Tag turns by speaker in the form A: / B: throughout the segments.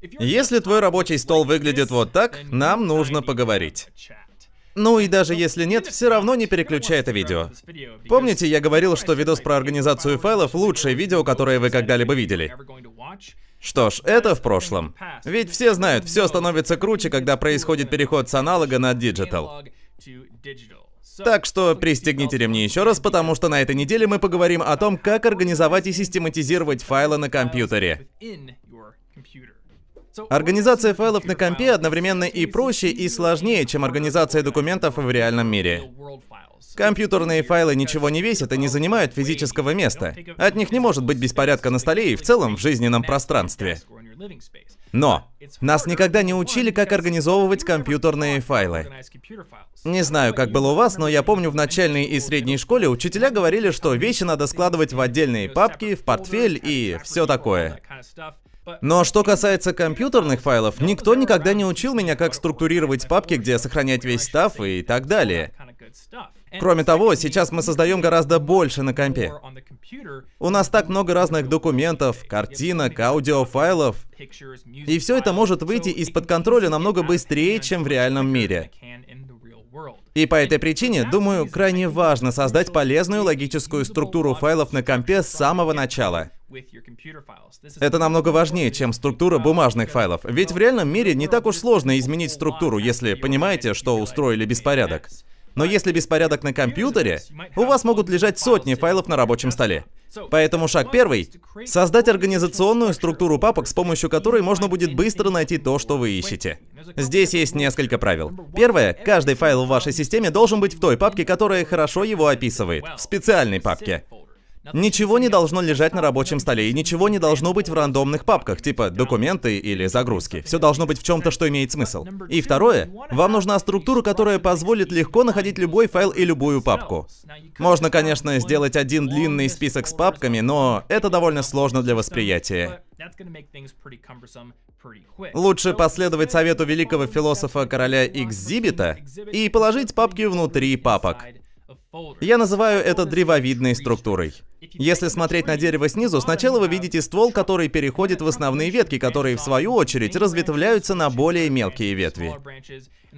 A: Если твой рабочий стол выглядит вот так, нам нужно поговорить. Ну и даже если нет, все равно не переключай это видео. Помните, я говорил, что видос про организацию файлов лучшее видео, которое вы когда-либо видели? Что ж, это в прошлом. Ведь все знают, все становится круче, когда происходит переход с аналога на диджитал. Так что пристегните ремни еще раз, потому что на этой неделе мы поговорим о том, как организовать и систематизировать файлы на компьютере. Организация файлов на компе одновременно и проще, и сложнее, чем организация документов в реальном мире. Компьютерные файлы ничего не весят и не занимают физического места. От них не может быть беспорядка на столе и в целом в жизненном пространстве. Но нас никогда не учили, как организовывать компьютерные файлы. Не знаю, как было у вас, но я помню в начальной и средней школе учителя говорили, что вещи надо складывать в отдельные папки, в портфель и все такое. Типа, Но что касается компьютерных файлов, никто никогда не учил типа, меня, как структурировать папки, где сохранять весь став и так далее. Кроме того, сейчас мы создаем гораздо больше на компе. У нас так много разных документов, картинок, аудиофайлов. И все это может выйти из-под контроля намного быстрее, чем в реальном мире. И по этой причине, думаю, крайне важно создать полезную логическую структуру файлов на компе с самого начала. Это намного важнее, чем структура бумажных файлов. Ведь в реальном мире не так уж сложно изменить структуру, если понимаете, что устроили беспорядок. Но если беспорядок на компьютере, у вас могут лежать сотни файлов на рабочем столе. Поэтому шаг первый — создать организационную структуру папок, с помощью которой можно будет быстро найти то, что вы ищете. Здесь есть несколько правил. Первое — каждый файл в вашей системе должен быть в той папке, которая хорошо его описывает, в специальной папке. Ничего не должно лежать на рабочем столе, и ничего не должно быть в рандомных папках, типа документы или загрузки. Все должно быть в чем-то, что имеет смысл. И второе, вам нужна структура, которая позволит легко находить любой файл и любую папку. Можно, конечно, сделать один длинный список с папками, но это довольно сложно для восприятия. Лучше последовать совету великого философа короля Экзибита и положить папки внутри папок. Я называю это древовидной структурой. Если смотреть на дерево снизу, сначала вы видите ствол, который переходит в основные ветки, которые, в свою очередь, разветвляются на более мелкие ветви.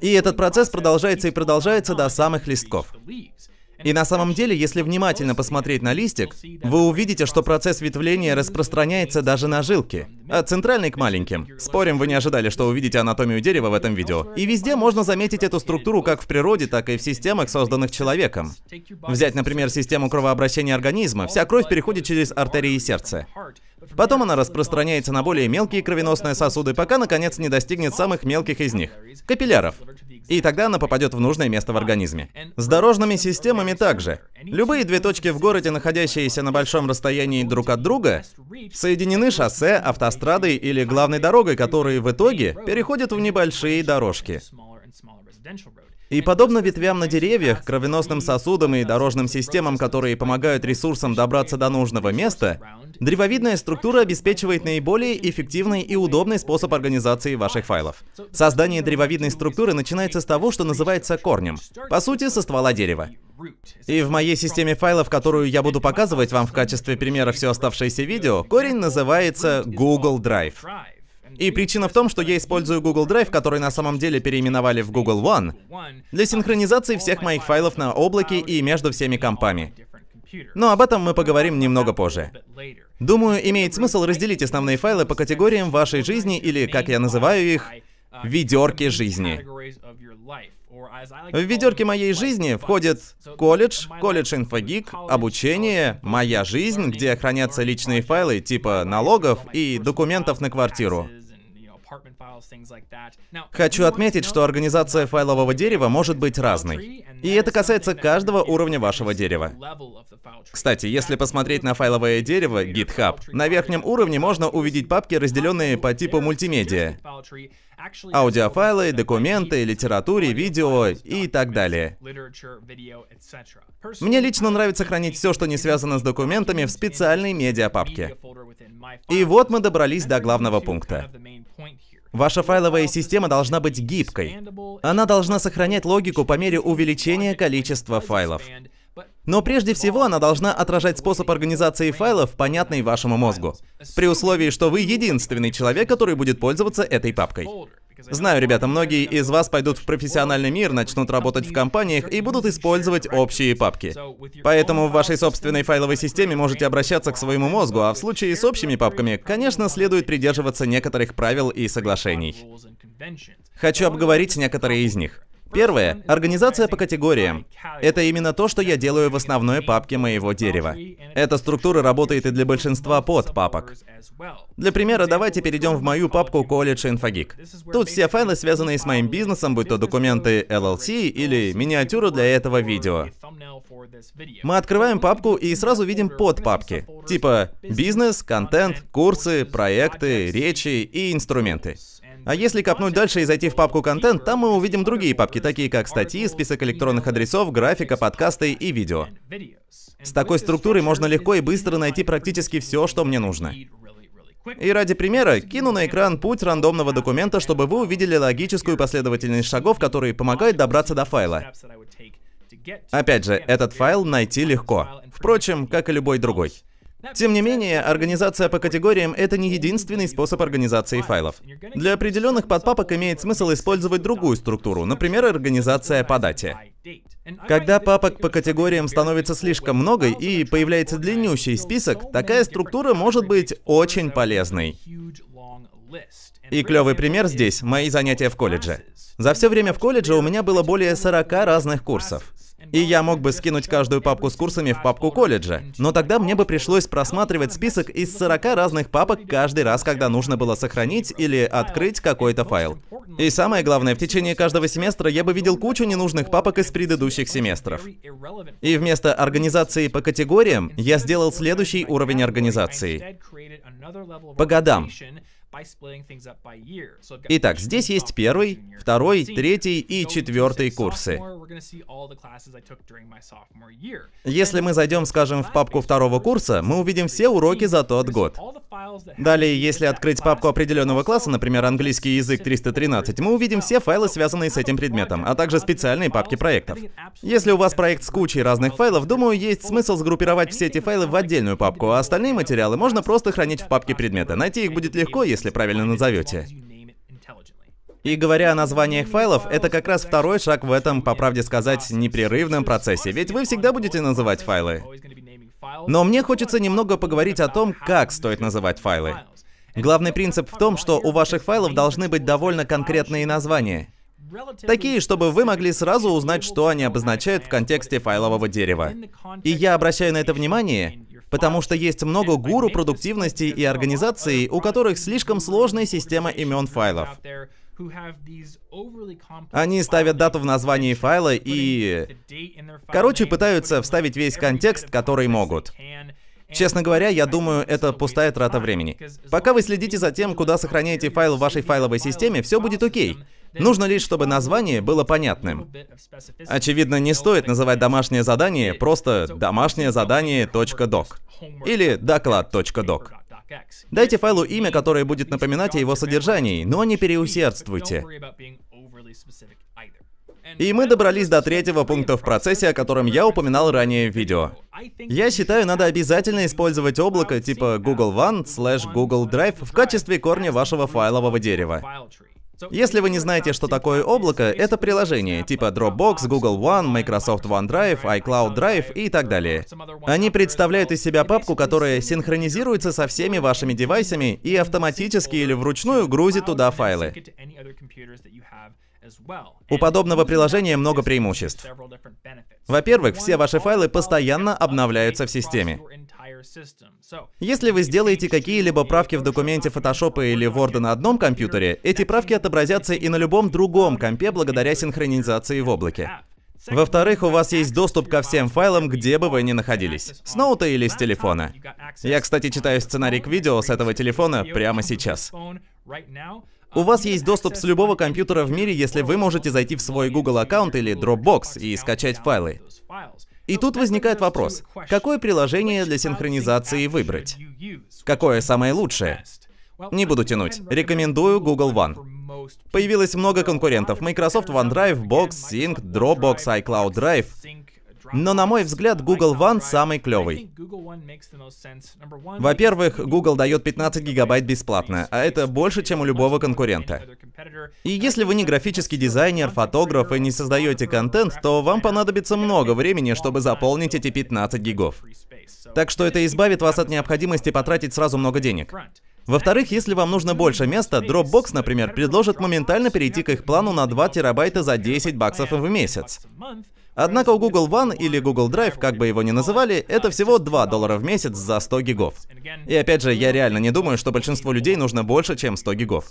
A: И этот процесс продолжается и продолжается до самых листков. И на самом деле, если внимательно посмотреть на листик, вы увидите, что процесс ветвления распространяется даже на жилки. От а центральной к маленьким. Спорим, вы не ожидали, что увидите анатомию дерева в этом видео. И везде можно заметить эту структуру как в природе, так и в системах, созданных человеком. Взять, например, систему кровообращения организма. Вся кровь переходит через артерии сердца. Потом она распространяется на более мелкие кровеносные сосуды, пока наконец не достигнет самых мелких из них – капилляров. И тогда она попадет в нужное место в организме. С дорожными системами также. Любые две точки в городе, находящиеся на большом расстоянии друг от друга, соединены шоссе, автострадой или главной дорогой, которые в итоге переходят в небольшие дорожки. И подобно ветвям на деревьях, кровеносным сосудам и дорожным системам, которые помогают ресурсам добраться до нужного места, древовидная структура обеспечивает наиболее эффективный и удобный способ организации ваших файлов. Создание древовидной структуры начинается с того, что называется корнем. По сути, со ствола дерева. И в моей системе файлов, которую я буду показывать вам в качестве примера все оставшееся видео, корень называется Google Drive. И причина в том, что я использую Google Drive, который на самом деле переименовали в Google One, для синхронизации всех моих файлов на облаке и между всеми компами. Но об этом мы поговорим немного позже. Думаю, имеет смысл разделить основные файлы по категориям вашей жизни или, как я называю их, ведерки жизни. В ведерке моей жизни входят колледж, колледж инфогик, обучение, моя жизнь, где хранятся личные файлы типа налогов и документов на квартиру. Хочу отметить, что организация файлового дерева может быть разной. И это касается каждого уровня вашего дерева. Кстати, если посмотреть на файловое дерево GitHub, на верхнем уровне можно увидеть папки, разделенные по типу мультимедиа аудиофайлы, документы, литературе, видео и так далее. Мне лично нравится хранить все, что не связано с документами, в специальной медиапапке. И вот мы добрались до главного пункта. Ваша файловая система должна быть гибкой. Она должна сохранять логику по мере увеличения количества файлов. Но прежде всего она должна отражать способ организации файлов, понятный вашему мозгу. При условии, что вы единственный человек, который будет пользоваться этой папкой. Знаю, ребята, многие из вас пойдут в профессиональный мир, начнут работать в компаниях и будут использовать общие папки. Поэтому в вашей собственной файловой системе можете обращаться к своему мозгу, а в случае с общими папками, конечно, следует придерживаться некоторых правил и соглашений. Хочу обговорить некоторые из них. Первое. Организация по категориям. Это именно то, что я делаю в основной папке моего дерева. Эта структура работает и для большинства подпапок. Для примера, давайте перейдем в мою папку колледж инфогик. Тут все файлы, связанные с моим бизнесом, будь то документы LLC или миниатюру для этого видео. Мы открываем папку и сразу видим подпапки, типа бизнес, контент, курсы, проекты, речи и инструменты. А если копнуть дальше и зайти в папку «Контент», там мы увидим другие папки, такие как статьи, список электронных адресов, графика, подкасты и видео. С такой структурой можно легко и быстро найти практически все, что мне нужно. И ради примера, кину на экран путь рандомного документа, чтобы вы увидели логическую последовательность шагов, которые помогают добраться до файла. Опять же, этот файл найти легко. Впрочем, как и любой другой. Тем не менее, организация по категориям — это не единственный способ организации файлов. Для определенных подпапок имеет смысл использовать другую структуру, например, организация по дате. Когда папок по категориям становится слишком много и появляется длиннющий список, такая структура может быть очень полезной. И клевый пример здесь — мои занятия в колледже. За все время в колледже у меня было более 40 разных курсов. И я мог бы скинуть каждую папку с курсами в папку колледжа. Но тогда мне бы пришлось просматривать список из 40 разных папок каждый раз, когда нужно было сохранить или открыть какой-то файл. И самое главное, в течение каждого семестра я бы видел кучу ненужных папок из предыдущих семестров. И вместо организации по категориям, я сделал следующий уровень организации. По годам. Итак, здесь есть первый, второй, третий и четвертый курсы. Если мы зайдем, скажем, в папку второго курса, мы увидим все уроки за тот год. Далее, если открыть папку определенного класса, например, английский язык 313, мы увидим все файлы, связанные с этим предметом, а также специальные папки проектов. Если у вас проект с кучей разных файлов, думаю, есть смысл сгруппировать все эти файлы в отдельную папку, а остальные материалы можно просто хранить в папке предмета. Найти их будет легко, если правильно назовете. И говоря о названиях файлов, это как раз второй шаг в этом, по правде сказать, непрерывном процессе, ведь вы всегда будете называть файлы. Но мне хочется немного поговорить о том, как стоит называть файлы. Главный принцип в том, что у ваших файлов должны быть довольно конкретные названия. Такие, чтобы вы могли сразу узнать, что они обозначают в контексте файлового дерева. И я обращаю на это внимание, потому что есть много гуру продуктивности и организаций, у которых слишком сложная система имен файлов. Они ставят дату в названии файла и... Короче, пытаются вставить весь контекст, который могут. Честно говоря, я думаю, это пустая трата времени. Пока вы следите за тем, куда сохраняете файл в вашей файловой системе, все будет окей. Нужно лишь, чтобы название было понятным. Очевидно, не стоит называть домашнее задание просто «домашнее задание .doc» или «доклад .doc». Дайте файлу имя, которое будет напоминать о его содержании, но не переусердствуйте. И мы добрались до третьего пункта в процессе, о котором я упоминал ранее в видео. Я считаю, надо обязательно использовать облако типа Google One slash Google Drive в качестве корня вашего файлового дерева. Если вы не знаете, что такое облако, это приложение типа Dropbox, Google One, Microsoft OneDrive, iCloud Drive и так далее. Они представляют из себя папку, которая синхронизируется со всеми вашими девайсами и автоматически или вручную грузит туда файлы. У подобного приложения много преимуществ. Во-первых, все ваши файлы постоянно обновляются в системе. Если вы сделаете какие-либо правки в документе Photoshop или Word на одном компьютере, эти правки отобразятся и на любом другом компе благодаря синхронизации в облаке. Во-вторых, у вас есть доступ ко всем файлам, где бы вы ни находились. С ноута или с телефона. Я, кстати, читаю сценарий к видео с этого телефона прямо сейчас. У uh, вас есть доступ с любого компьютера в мире, если вы можете зайти в свой Google аккаунт или Dropbox и скачать файлы. И тут возникает вопрос, какое приложение для синхронизации выбрать? Какое самое лучшее? Не буду тянуть. Рекомендую Google One. Появилось много конкурентов. Microsoft OneDrive, Box, Sync, Dropbox, iCloud Drive. Но на мой взгляд, Google One самый клевый. Во-первых, Google дает 15 гигабайт бесплатно, а это больше, чем у любого конкурента. И если вы не графический дизайнер, фотограф и не создаете контент, то вам понадобится много времени, чтобы заполнить эти 15 гигов. Так что это избавит вас от необходимости потратить сразу много денег. Во-вторых, если вам нужно больше места, Dropbox, например, предложит моментально перейти к их плану на 2 терабайта за 10 баксов в месяц. Однако у Google One или Google Drive, как бы его ни называли, это всего 2 доллара в месяц за 100 гигов. И опять же, я реально не думаю, что большинству людей нужно больше, чем 100 гигов.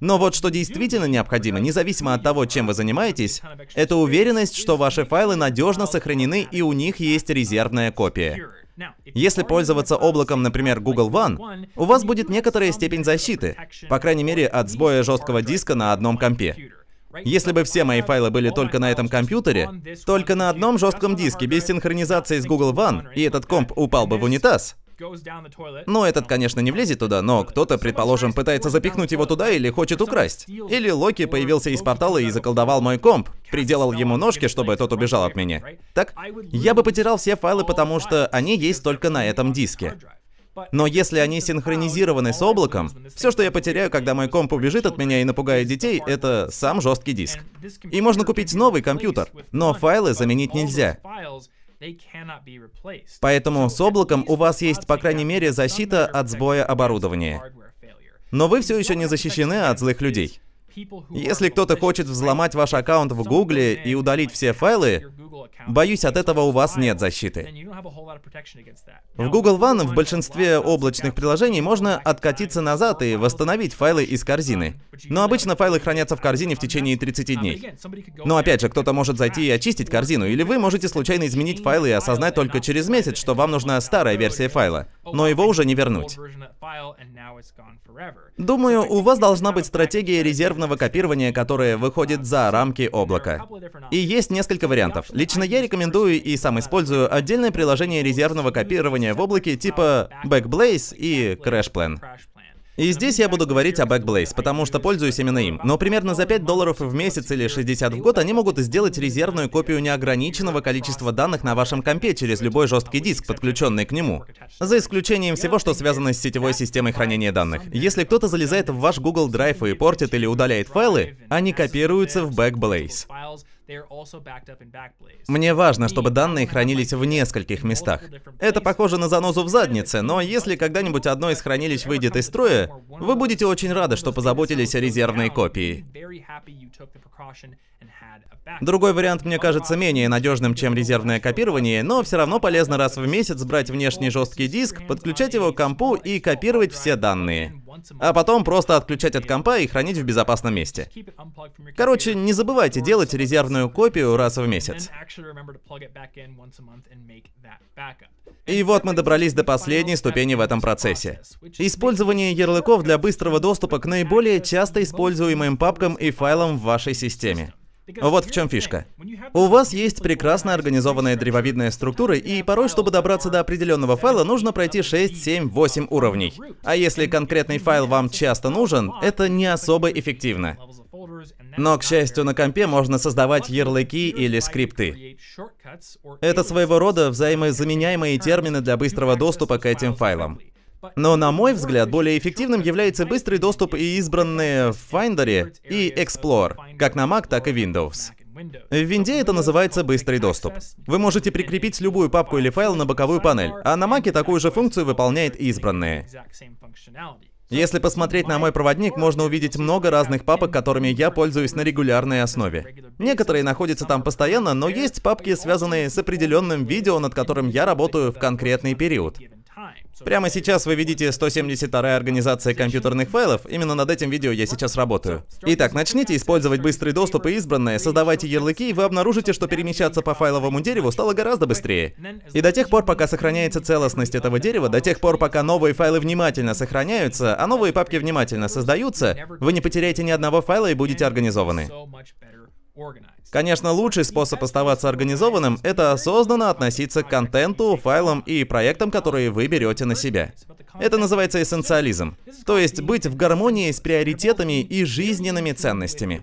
A: Но вот что действительно необходимо, независимо от того, чем вы занимаетесь, это уверенность, что ваши файлы надежно сохранены и у них есть резервная копия. Если пользоваться облаком, например, Google One, у вас будет некоторая степень защиты, по крайней мере, от сбоя жесткого диска на одном компе. Если бы все мои файлы были только на этом компьютере, только на одном жестком диске, без синхронизации с Google One, и этот комп упал бы в унитаз, но этот, конечно, не влезет туда, но кто-то, предположим, пытается запихнуть его туда или хочет украсть. Или Локи появился из портала и заколдовал мой комп, приделал ему ножки, чтобы тот убежал от меня. Так? Я бы потерял все файлы, потому что они есть только на этом диске. Но если они синхронизированы с облаком, все, что я потеряю, когда мой комп убежит от меня и напугает детей, это сам жесткий диск. И можно купить новый компьютер, но файлы заменить нельзя. Поэтому с облаком у вас есть, по крайней мере, защита от сбоя оборудования. Но вы все еще не защищены от злых людей. Если кто-то хочет взломать ваш аккаунт в Гугле и удалить все файлы, Боюсь, от этого у вас нет защиты. В Google One в большинстве облачных приложений можно откатиться назад и восстановить файлы из корзины. Но обычно файлы хранятся в корзине в течение 30 дней. Но опять же, кто-то может зайти и очистить корзину, или вы можете случайно изменить файлы и осознать только через месяц, что вам нужна старая версия файла, но его уже не вернуть. Думаю, у вас должна быть стратегия резервного копирования, которая выходит за рамки облака. И есть несколько вариантов. Лично я рекомендую и сам использую отдельное приложение резервного копирования в облаке типа Backblaze и CrashPlan. И здесь я буду говорить о Backblaze, потому что пользуюсь именно им. Но примерно за 5 долларов в месяц или 60 в год они могут сделать резервную копию неограниченного количества данных на вашем компе через любой жесткий диск, подключенный к нему. За исключением всего, что связано с сетевой системой хранения данных. Если кто-то залезает в ваш Google Drive и портит или удаляет файлы, они копируются в Backblaze. Мне важно, чтобы данные хранились в нескольких местах. Это похоже на занозу в заднице, но если когда-нибудь одно из хранилищ выйдет из строя, вы будете очень рады, что позаботились о резервной копии. Другой вариант мне кажется менее надежным, чем резервное копирование, но все равно полезно раз в месяц брать внешний жесткий диск, подключать его к компу и копировать все данные а потом просто отключать от компа и хранить в безопасном месте. Короче, не забывайте делать резервную копию раз в месяц. И вот мы добрались до последней ступени в этом процессе. Использование ярлыков для быстрого доступа к наиболее часто используемым папкам и файлам в вашей системе. Вот в чем фишка. У вас есть прекрасно организованная древовидная структура, и порой, чтобы добраться до определенного файла, нужно пройти 6, 7, 8 уровней. А если конкретный файл вам часто нужен, это не особо эффективно. Но, к счастью, на компе можно создавать ярлыки или скрипты. Это своего рода взаимозаменяемые термины для быстрого доступа к этим файлам. Но, на мой взгляд, более эффективным является быстрый доступ и избранные в Finder и Explore, как на Mac, так и Windows. В винде это называется быстрый доступ. Вы можете прикрепить любую папку или файл на боковую панель, а на маке такую же функцию выполняет избранные. Если посмотреть на мой проводник, можно увидеть много разных папок, которыми я пользуюсь на регулярной основе. Некоторые находятся там постоянно, но есть папки, связанные с определенным видео, над которым я работаю в конкретный период. Прямо сейчас вы видите 172-я организация компьютерных файлов. Именно над этим видео я сейчас работаю. Итак, начните использовать быстрый доступ и избранное, создавайте ярлыки, и вы обнаружите, что перемещаться по файловому дереву стало гораздо быстрее. И до тех пор, пока сохраняется целостность этого дерева, до тех пор, пока новые файлы внимательно сохраняются, а новые папки внимательно создаются, вы не потеряете ни одного файла и будете организованы. Конечно, лучший способ оставаться организованным — это осознанно относиться к контенту, файлам и проектам, которые вы берете на себя. Это называется эссенциализм, то есть быть в гармонии с приоритетами и жизненными ценностями.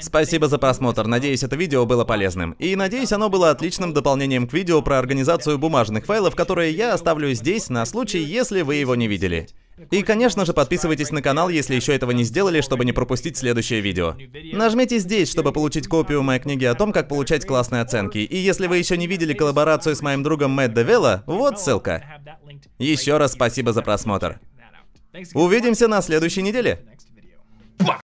A: Спасибо за просмотр, надеюсь это видео было полезным. И надеюсь оно было отличным дополнением к видео про организацию бумажных файлов, которые я оставлю здесь на случай, если вы его не видели. И, конечно же, подписывайтесь на канал, если еще этого не сделали, чтобы не пропустить следующее видео. Нажмите здесь, чтобы получить копию моей книги о том, как получать классные оценки. И если вы еще не видели коллаборацию с моим другом Мэтт Девелла, вот ссылка. Еще раз спасибо за просмотр. Увидимся на следующей неделе.